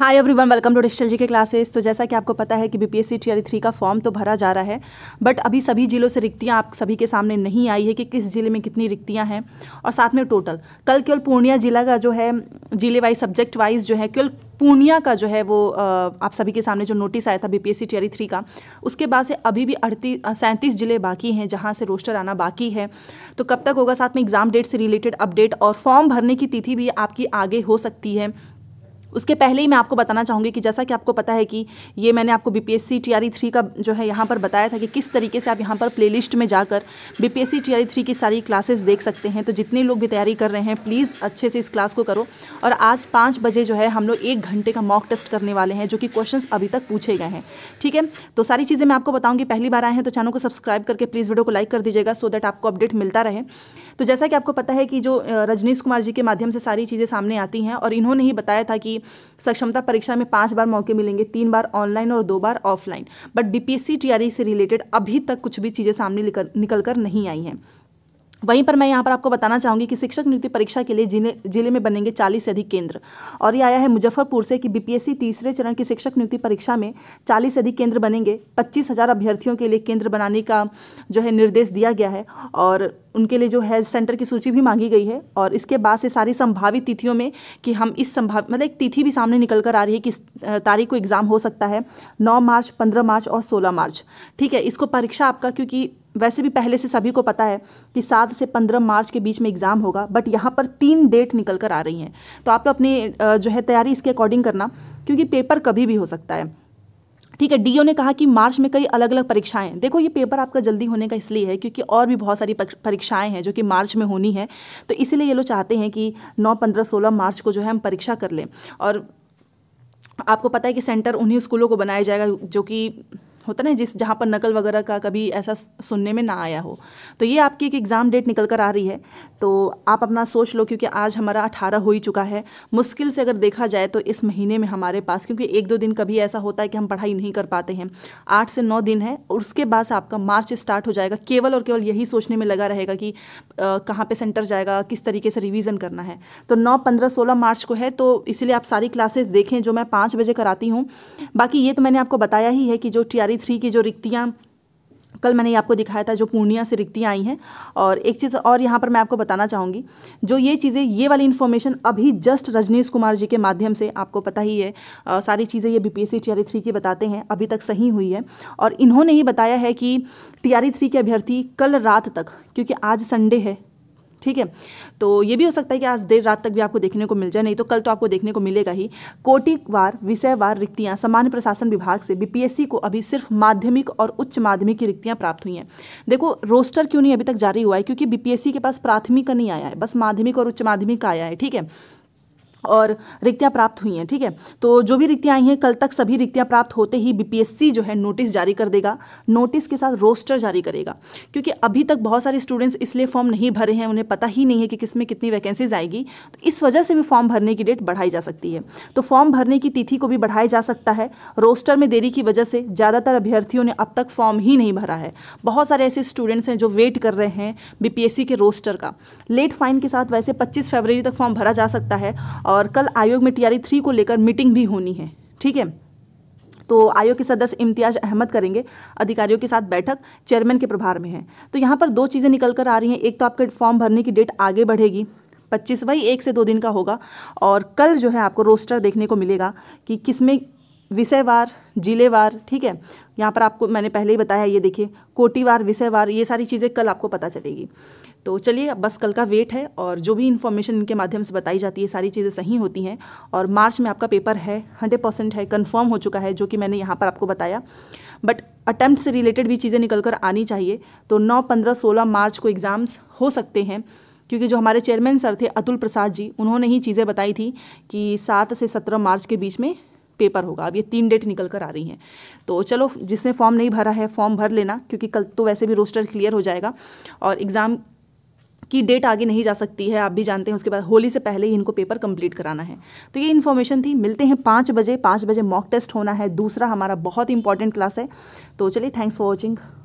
hi everyone welcome to digital G K classes तो जैसा कि आपको पता है कि बीपीएससी टीआरई थ्री का फॉर्म तो भरा जा रहा है बट अभी सभी जिलों से रिक्तियां आप सभी के सामने नहीं आई है कि किस जिले में कितनी रिक्तियां हैं और साथ में टोटल कल केवल पूर्णिया जिला का जो है जिले वाइज सब्जेक्ट वाइज जो है केवल पूर्णिया का जो है वो आप सभी के सामने जो नोटिस आया था बीपीएससी टीआरई थ्री का उसके बाद से अभी भी अड़तीस सैंतीस जिले बाकी हैं जहाँ से रोस्टर आना बाकी है तो कब तक होगा साथ में एग्ज़ाम डेट से रिलेटेड अपडेट और फॉर्म भरने की तिथि भी आपकी आगे हो सकती है उसके पहले ही मैं आपको बताना चाहूँगी कि जैसा कि आपको पता है कि ये मैंने आपको B P S C T R E three का जो है यहाँ पर बताया था कि किस तरीके से आप यहाँ पर प्लेलिस्ट में जाकर B P S C T R E three की सारी क्लासेस देख सकते हैं तो जितने लोग भी तैयारी कर रहे हैं प्लीज़ अच्छे से इस क्लास को करो और आज पाँच बजे जो है हम लोग एक घंटे का मॉक टेस्ट करने वाले हैं जो कि क्वेश्चन अभी तक पूछे गए हैं ठीक है तो सारी चीज़ें मैं आपको बताऊँगी पहली बार आए हैं तो चैनल को सब्सक्राइब करके प्लीज़ वीडियो को लाइक कर दीजिएगा सो दैट आपको अपडेट मिलता रहे तो जैसा कि आपको पता है कि जो रजनीश कुमार जी के माध्यम से सारी चीज़ें सामने आती हैं और इन्होंने ही बताया था कि सक्षमता परीक्षा में पांच बार मौके मिलेंगे तीन बार ऑनलाइन और दो बार ऑफलाइन बट बीपीएससी टीआरई से रिलेटेड अभी तक कुछ भी चीज़ें सामने निकल कर नहीं आई हैं वहीं पर मैं यहाँ पर आपको बताना चाहूँगी कि शिक्षक नियुक्ति परीक्षा के लिए जिले जिले में बनेंगे 40 से अधिक केंद्र और ये आया है मुजफ्फरपुर से कि बीपीएससी तीसरे चरण की शिक्षक नियुक्ति परीक्षा में 40 से अधिक केंद्र बनेंगे पच्चीस हज़ार अभ्यर्थियों के लिए केंद्र बनाने का जो है निर्देश दिया गया है और उनके लिए जो है सेंटर की सूची भी मांगी गई है और इसके बाद से सारी संभावित तिथियों में कि हम इस संभाव मतलब एक तिथि भी सामने निकल कर आ रही है कि तारीख को एग्ज़ाम हो सकता है नौ मार्च पंद्रह मार्च और सोलह मार्च ठीक है इसको परीक्षा आपका क्योंकि वैसे भी पहले से सभी को पता है कि सात से पंद्रह मार्च के बीच में एग्ज़ाम होगा बट यहाँ पर तीन डेट निकल कर आ रही हैं तो आप लोग अपनी जो है तैयारी इसके अकॉर्डिंग करना क्योंकि पेपर कभी भी हो सकता है ठीक है डीओ ने कहा कि मार्च में कई अलग अलग परीक्षाएं देखो ये पेपर आपका जल्दी होने का इसलिए है क्योंकि और भी बहुत सारी परीक्षाएं हैं जो कि मार्च में होनी है तो इसीलिए ये लोग चाहते हैं कि नौ पंद्रह सोलह मार्च को जो है हम परीक्षा कर लें और आपको पता है कि सेंटर उन्हीं स्कूलों को बनाया जाएगा जो कि होता ना जिस जहाँ पर नकल वगैरह का कभी ऐसा सुनने में ना आया हो तो ये आपकी एक एग्ज़ाम डेट निकल कर आ रही है तो आप अपना सोच लो क्योंकि आज हमारा अठारह हो ही चुका है मुश्किल से अगर देखा जाए तो इस महीने में हमारे पास क्योंकि एक दो दिन कभी ऐसा होता है कि हम पढ़ाई नहीं कर पाते हैं आठ से नौ दिन है उसके बाद आपका मार्च स्टार्ट हो जाएगा केवल और केवल यही सोचने में लगा रहेगा कि कहाँ पर सेंटर जाएगा किस तरीके से रिविज़न करना है तो नौ पंद्रह सोलह मार्च को है तो इसीलिए आप सारी क्लासेस देखें जो मैं पाँच बजे कराती हूँ बाकी ये तो मैंने आपको बताया ही है कि जो टी सारी थ्री की जो रिक्तियाँ कल मैंने आपको दिखाया था जो पूर्णिया से रिक्तियाँ आई हैं और एक चीज़ और यहाँ पर मैं आपको बताना चाहूँगी जो ये चीज़ें ये वाली इन्फॉर्मेशन अभी जस्ट रजनीश कुमार जी के माध्यम से आपको पता ही है आ, सारी चीज़ें ये बीपीएससी टीआरई थ्री की बताते हैं अभी तक सही हुई है और इन्होंने ही बताया है कि टी थ्री e के अभ्यर्थी कल रात तक क्योंकि आज संडे है ठीक है तो ये भी हो सकता है कि आज देर रात तक भी आपको देखने को मिल जाए नहीं तो कल तो आपको देखने को मिलेगा ही कोटिवार विषयवार रिक्तियां सामान्य प्रशासन विभाग से बीपीएससी को अभी सिर्फ माध्यमिक और उच्च माध्यमिक की रिक्तियां प्राप्त हुई हैं देखो रोस्टर क्यों नहीं अभी तक जारी हुआ है क्योंकि बीपीएससी के पास प्राथमिक का नहीं आया है बस माध्यमिक और उच्च माध्यमिक का आया है ठीक है और रिक्तियाँ प्राप्त हुई हैं ठीक है तो जो भी रिक्तियाँ आई हैं कल तक सभी रिक्तियाँ प्राप्त होते ही बीपीएससी जो है नोटिस जारी कर देगा नोटिस के साथ रोस्टर जारी करेगा क्योंकि अभी तक बहुत सारे स्टूडेंट्स इसलिए फॉर्म नहीं भरे हैं उन्हें पता ही नहीं है कि किसमें कितनी वैकेंसीज आएगी तो इस वजह से भी फॉर्म भरने की डेट बढ़ाई जा सकती है तो फॉर्म भरने की तिथि को भी बढ़ाया जा सकता है रोस्टर में देरी की वजह से ज़्यादातर अभ्यर्थियों ने अब तक फॉर्म ही नहीं भरा है बहुत सारे ऐसे स्टूडेंट्स हैं जो वेट कर रहे हैं बीपीएससी के रोस्टर का लेट फाइन के साथ वैसे पच्चीस फरवरी तक फॉर्म भरा जा सकता है और कल आयोग में टीआरई थ्री को लेकर मीटिंग भी होनी है ठीक है तो आयोग के सदस्य इम्तियाज अहमद करेंगे अधिकारियों के साथ बैठक चेयरमैन के प्रभार में है तो यहाँ पर दो चीज़ें निकल कर आ रही हैं एक तो आपके फॉर्म भरने की डेट आगे बढ़ेगी पच्चीस वही एक से दो दिन का होगा और कल जो है आपको रोस्टर देखने को मिलेगा कि किस में विषयवार जिलेवार ठीक है यहाँ पर आपको मैंने पहले ही बताया ये देखिए कोटिवार विषयवार ये सारी चीज़ें कल आपको पता चलेगी तो चलिए बस कल का वेट है और जो भी इन्फॉर्मेशन इनके माध्यम से बताई जाती है सारी चीज़ें सही होती हैं और मार्च में आपका पेपर है हंड्रेड परसेंट है कंफर्म हो चुका है जो कि मैंने यहाँ पर आपको बताया बट अटैम्प्ट से रिलेटेड भी चीज़ें निकल कर आनी चाहिए तो नौ पंद्रह सोलह मार्च को एग्ज़ाम्स हो सकते हैं क्योंकि जो हमारे चेयरमैन सर थे अतुल प्रसाद जी उन्होंने ही चीज़ें बताई थी कि सात से सत्रह मार्च के बीच में पेपर होगा अब ये तीन डेट निकल कर आ रही हैं तो चलो जिसने फॉर्म नहीं भरा है फॉर्म भर लेना क्योंकि कल तो वैसे भी रोस्टर क्लियर हो जाएगा और एग्ज़ाम की डेट आगे नहीं जा सकती है आप भी जानते हैं उसके बाद होली से पहले ही इनको पेपर कंप्लीट कराना है तो ये इन्फॉर्मेशन थी मिलते हैं पाँच बजे पाँच बजे मॉक टेस्ट होना है दूसरा हमारा बहुत इंपॉर्टेंट क्लास है तो चलिए थैंक्स फॉर वॉचिंग